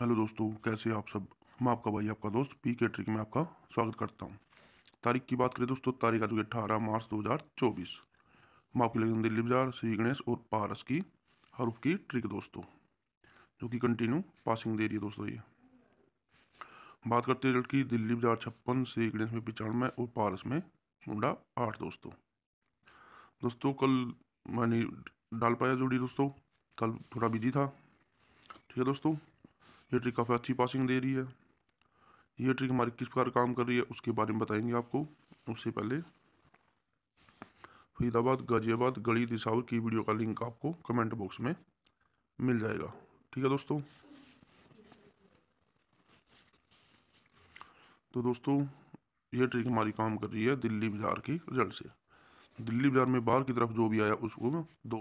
hello दोस्तों कैसे आप सब मैं आपका भाई आपका दोस्त पी के ट्रिक में आपका स्वागत करता हूँ तारीख की बात करें दोस्तों तारीख आ चुकी है अठारह मार्च 2024 मैं आपकी लगे दिल्ली बाजार श्री गणेश और पारस की हरूफ की ट्रिक दोस्तों जो कि कंटिन्यू पासिंग दे रही है दोस्तों ये बात करते हैं लड़की दिल्ली बाजार छप्पन श्री गणेश में पिचानवे और पारस में मुंडा आठ दोस्तों दोस्तों कल मैंने डाल पाया जोड़ी दोस्तों कल थोड़ा बिजी था ठीक है दोस्तों ये ट्रिक काफ़ी अच्छी पासिंग दे रही है ये ट्रिक हमारी किस प्रकार काम कर रही है उसके बारे में बताएंगे आपको उससे पहले फरीदाबाद गाजियाबाद गली दिसावर की वीडियो का लिंक आपको कमेंट बॉक्स में मिल जाएगा ठीक है दोस्तों तो दोस्तों ये ट्रिक हमारी काम कर रही है दिल्ली बाजार के रिजल्ट से दिल्ली बाजार में बाहर की तरफ जो भी आया उसको दो